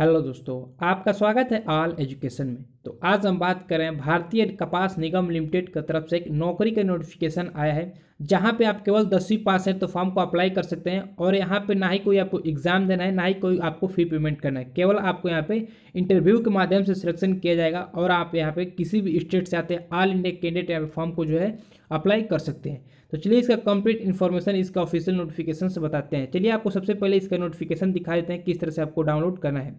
hello दोस्तों आपका स्वागत है आल एजुकेशन में तो आज हम बात करें भारतीय कपास निगम लिमिटेड की तरफ से एक नौकरी का नोटिफिकेशन आया है जहाँ पे आप केवल दसवीं पास हैं तो फॉर्म को अप्लाई कर सकते हैं और यहाँ पे ना ही कोई आपको एग्ज़ाम देना है ना ही कोई आपको फ़ी पेमेंट करना है केवल आपको यहाँ पे इंटरव्यू के माध्यम से सिलेक्शन किया जाएगा और आप यहाँ पे किसी भी स्टेट से आते हैं ऑल इंडिया कैंडिडेट यहाँ पे फॉर्म को जो है अप्लाई कर सकते हैं तो चलिए इसका कंप्लीट इन्फॉर्मेशन इसका ऑफिशियल नोटिफिकेशन से बताते हैं चलिए आपको सबसे पहले इसका नोटिफिकेशन दिखा देते हैं किस तरह से आपको डाउनलोड करना है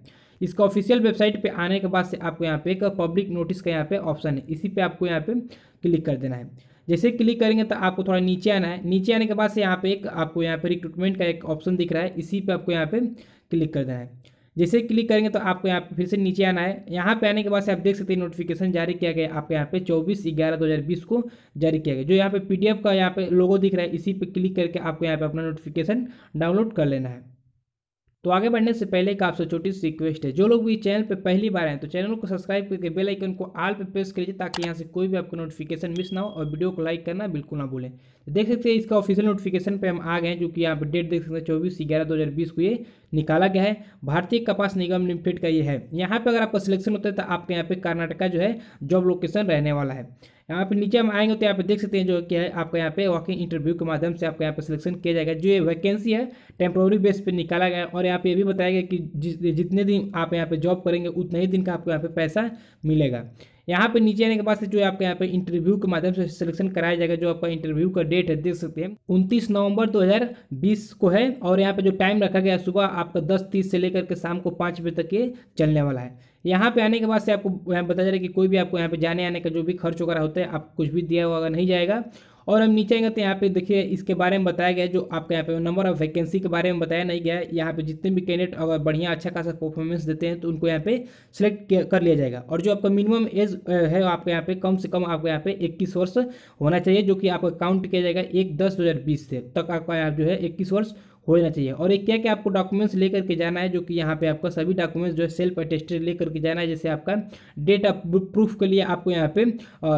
इसका ऑफिशियल वेबसाइट पे आने के बाद से आपको यहाँ पे एक पब्लिक नोटिस का यहाँ पे ऑप्शन है इसी पे आपको यहाँ पे क्लिक कर देना है जैसे क्लिक करेंगे तो आपको थोड़ा नीचे आना है नीचे आने के बाद से यहाँ पे एक आपको यहाँ पे रिक्रूटमेंट का एक ऑप्शन दिख रहा है इसी पे आपको यहाँ पे क्लिक करना है जैसे क्लिक करेंगे तो आपको यहाँ पे फिर से नीचे आना है यहाँ पे आने के बाद से आप देख सकते हैं नोटिफिकेशन जारी किया गया आपके यहाँ पे 24 ग्यारह 2020 को जारी किया गया जो यहाँ पे पीडीएफ का यहाँ पे लोगो दिख रहा है इसी पे क्लिक करके आपको यहाँ पे अपना नोटिफिकेशन डाउनलोड कर लेना है तो आगे बढ़ने से पहले एक आपसे छोटी सी रिक्वेस्ट है जो लोग भी चैनल पर पहली बार आए तो चैनल को सब्सक्राइब करके बेल आइकन को आल पे प्रेस लीजिए ताकि यहाँ से कोई भी आपको नोटिफिकेशन मिस ना हो और वीडियो को लाइक करना बिल्कुल ना भूलें तो देख सकते हैं इसका ऑफिशियल नोटिफिकेशन पे हम आ गए हैं जो कि यहाँ पर डेट देख सकते हैं चौबीस ग्यारह दो हज़ार बीस को ये निकाला गया है भारतीय कपास निगम लिमिटेड का ये है यहाँ पर अगर आपका सिलेक्शन होता है तो आपके यहाँ पे कर्नाटका जो है जॉब लोकेशन रहने वाला है यहाँ पे नीचे हम आएंगे तो यहाँ पे देख सकते हैं जो क्या है आपका यहाँ पे वॉकिंग इंटरव्यू के माध्यम से आपका यहाँ पे सिलेक्शन किया जाएगा जो ये वैकेंसी है टेम्प्रोरी बेस पे निकाला गया और यहाँ पे ये भी बताया गया कि जितने दिन आप यहाँ पे जॉब करेंगे उतने ही दिन का आपको यहाँ पे पैसा मिलेगा यहाँ पे नीचे आने के बाद से जो आपका यहाँ पे इंटरव्यू के माध्यम से सिलेक्शन कराया जाएगा जो आपका इंटरव्यू का डेट है देख सकते हैं उनतीस नवंबर 2020 को है और यहाँ पे जो टाइम रखा गया सुबह आपका दस तीस से लेकर के शाम को पाँच बजे तक ये चलने वाला है यहाँ पे आने के बाद से आपको यहाँ बताया जा रहा है कि कोई भी आपको यहाँ पे जाने आने का जो भी खर्च वगैरह होता है आप कुछ भी दिया हुआ नहीं जाएगा और हम नीचे आएंगे तो यहाँ पे देखिए इसके बारे में बताया गया जो आपका यहाँ पे नंबर ऑफ वैकेंसी के बारे में बताया नहीं गया है यहाँ पे जितने भी कैंडिडेट अगर बढ़िया अच्छा खासा परफॉर्मेंस देते हैं तो उनको यहाँ पे सिलेक्ट कर लिया जाएगा और जो आपका मिनिमम एज है आपके यहाँ पे कम से कम आपको यहाँ पे इक्कीस वर्ष होना चाहिए जो कि आपका काउंट किया जाएगा एक दस दो से तक आपका यहाँ जो है इक्कीस वर्ष हो जाना चाहिए और एक क्या क्या आपको डॉक्यूमेंट्स लेकर के जाना है जो कि यहाँ पे आपका सभी डॉक्यूमेंट्स जो है सेल्फ अटेस्टेड लेकर के जाना है जैसे आपका डेट ऑफ प्रूफ के लिए आपको यहाँ पे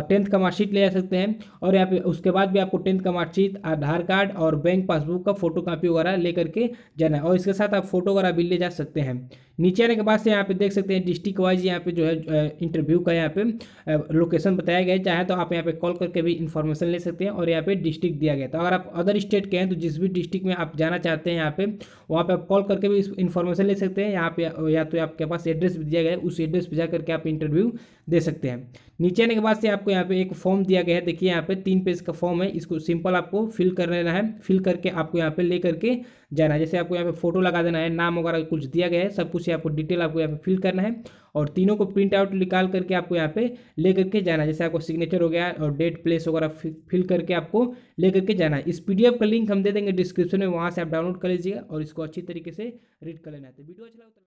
टेंथ का मार्कशीट ले जा सकते हैं और यहाँ पे उसके बाद भी आपको टेंथ का मार्कशीट आधार कार्ड और बैंक पासबुक का फोटो कापी वगैरह लेकर के जाना है और इसके साथ आप फोटो वगैरह भी ले जा सकते हैं नीचे आने के बाद से यहाँ पे देख सकते हैं डिस्ट्रिक्ट वाइज यहाँ पे जो है इंटरव्यू का यहाँ पे लोकेशन बताया गया है चाहे तो आप यहाँ पे कॉल करके भी इन्फॉर्मेशन ले सकते हैं और यहाँ पे डिस्ट्रिक्ट दिया गया तो अगर आप अदर स्टेट के हैं तो जिस भी डिस्ट्रिक्ट में आप जाना चाहते जाते हैं यहाँ पे वहाँ पे आप कॉल करके भी इन्फॉर्मेशन ले सकते हैं यहाँ पे या तो आपके पास एड्रेस दिया गया है उस एड्रेस पर जा करके आप इंटरव्यू दे सकते हैं नीचे आने के बाद से आपको यहाँ पे एक फॉर्म दिया गया है देखिए यहाँ पे तीन पेज का फॉर्म है इसको सिंपल आपको फिल कर लेना है फिल करके आपको यहाँ पे ले करके जाना है जैसे आपको यहाँ पे फोटो लगा देना है नाम वगैरह कुछ दिया गया है सब कुछ आपको डिटेल आपको यहाँ पे फिल करना है और तीनों को प्रिंट आउट निकाल करके आपको यहाँ पे ले करके जाना है जैसे आपको सिग्नेचर हो गया और डेट प्लेस वगैरह फिल करके आपको ले करके जाना है इस पी का लिंक हम दे देंगे डिस्क्रिप्शन में वहाँ से आप डाउनलोड कर लीजिएगा और इसको अच्छी तरीके से रीड कर लेना है तो वीडियो अच्छा लगता है तो